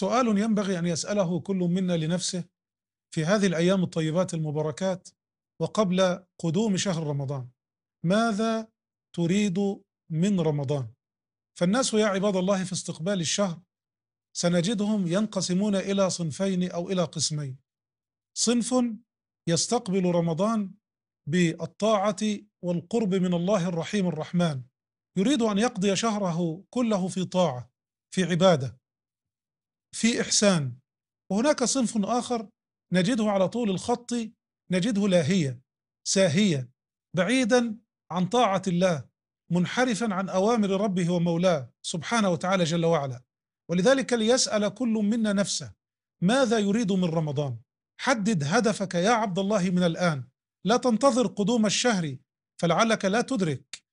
سؤال ينبغي ان يساله كل منا لنفسه في هذه الايام الطيبات المباركات وقبل قدوم شهر رمضان ماذا تريد من رمضان فالناس يا عباد الله في استقبال الشهر سنجدهم ينقسمون الى صنفين او الى قسمين صنف يستقبل رمضان بالطاعه والقرب من الله الرحيم الرحمن يريد ان يقضي شهره كله في طاعه في عباده في إحسان وهناك صنف آخر نجده على طول الخط نجده لاهية ساهية بعيدا عن طاعة الله منحرفا عن أوامر ربه ومولاه سبحانه وتعالى جل وعلا ولذلك ليسأل كل منا نفسه ماذا يريد من رمضان حدد هدفك يا عبد الله من الآن لا تنتظر قدوم الشهر فلعلك لا تدرك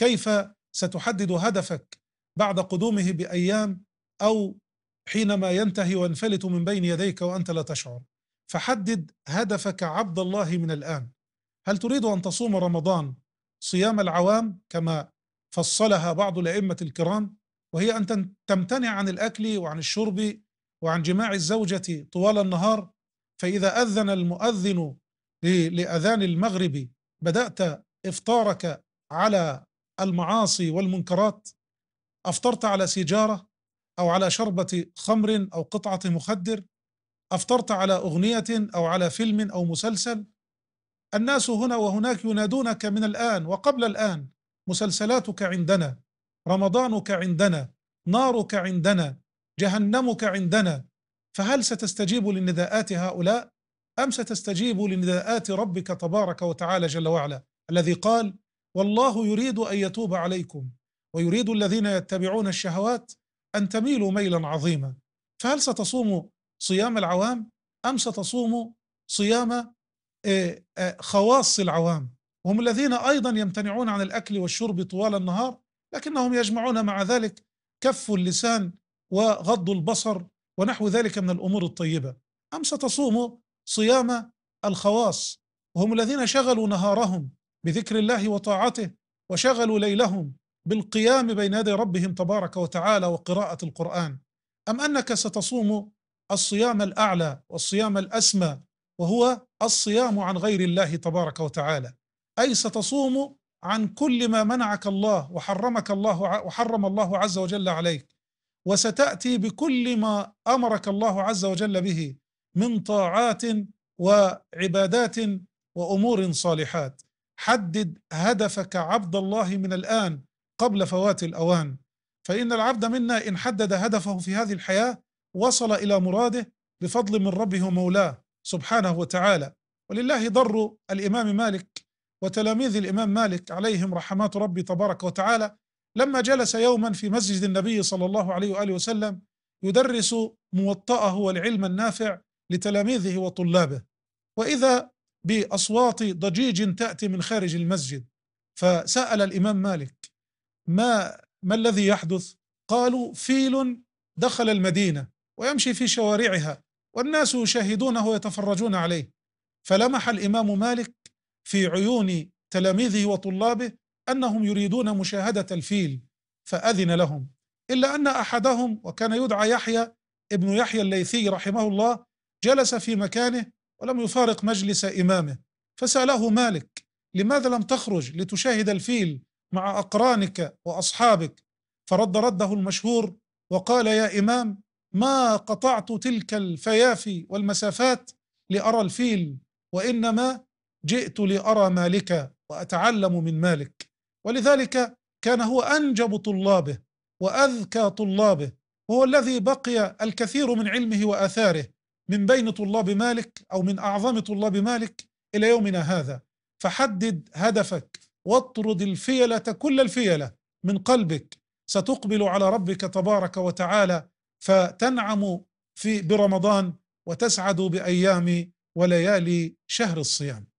كيف ستحدد هدفك بعد قدومه بأيام أو حينما ينتهي وينفلت من بين يديك وأنت لا تشعر فحدد هدفك عبد الله من الآن هل تريد أن تصوم رمضان صيام العوام كما فصلها بعض الأئمة الكرام وهي أن تمتنع عن الأكل وعن الشرب وعن جماع الزوجة طوال النهار فإذا أذن المؤذن لأذان المغرب بدأت إفطارك على المعاصي والمنكرات أفطرت على سيجارة أو على شربة خمر أو قطعة مخدر أفطرت على أغنية أو على فيلم أو مسلسل الناس هنا وهناك ينادونك من الآن وقبل الآن مسلسلاتك عندنا رمضانك عندنا نارك عندنا جهنمك عندنا فهل ستستجيب لنداءات هؤلاء أم ستستجيب لنداءات ربك تبارك وتعالى جل وعلا الذي قال والله يريد أن يتوب عليكم ويريد الذين يتبعون الشهوات أن تميلوا ميلا عظيما فهل ستصوموا صيام العوام أم ستصوموا صيام آه، آه، خواص العوام وهم الذين أيضا يمتنعون عن الأكل والشرب طوال النهار لكنهم يجمعون مع ذلك كف اللسان وغض البصر ونحو ذلك من الأمور الطيبة أم ستصوموا صيام الخواص وهم الذين شغلوا نهارهم بذكر الله وطاعته وشغلوا ليلهم بالقيام بين يدي ربهم تبارك وتعالى وقراءة القرآن أم أنك ستصوم الصيام الأعلى والصيام الأسمى وهو الصيام عن غير الله تبارك وتعالى أي ستصوم عن كل ما منعك الله وحرمك الله وحرم الله عز وجل عليك وستأتي بكل ما أمرك الله عز وجل به من طاعات وعبادات وأمور صالحات حدد هدفك عبد الله من الآن قبل فوات الأوان فإن العبد منا إن حدد هدفه في هذه الحياة وصل إلى مراده بفضل من ربه ومولاه سبحانه وتعالى ولله ضر الإمام مالك وتلاميذ الإمام مالك عليهم رحمات ربي تبارك وتعالى لما جلس يوما في مسجد النبي صلى الله عليه وآله وسلم يدرس موطأه والعلم النافع لتلاميذه وطلابه وإذا بأصوات ضجيج تأتي من خارج المسجد فسأل الإمام مالك ما ما الذي يحدث؟ قالوا فيل دخل المدينة ويمشي في شوارعها والناس يشاهدونه ويتفرجون عليه فلمح الإمام مالك في عيون تلاميذه وطلابه أنهم يريدون مشاهدة الفيل فأذن لهم إلا أن أحدهم وكان يدعى يحيى ابن يحيى الليثي رحمه الله جلس في مكانه ولم يفارق مجلس إمامه فسأله مالك لماذا لم تخرج لتشاهد الفيل مع أقرانك وأصحابك فرد رده المشهور وقال يا إمام ما قطعت تلك الفيافي والمسافات لأرى الفيل وإنما جئت لأرى مالك وأتعلم من مالك ولذلك كان هو أنجب طلابه وأذكى طلابه وهو الذي بقي الكثير من علمه وآثاره من بين طلاب مالك أو من أعظم طلاب مالك إلى يومنا هذا فحدد هدفك واطرد الفيلة كل الفيلة من قلبك ستقبل على ربك تبارك وتعالى فتنعم في برمضان وتسعد بايام وليالي شهر الصيام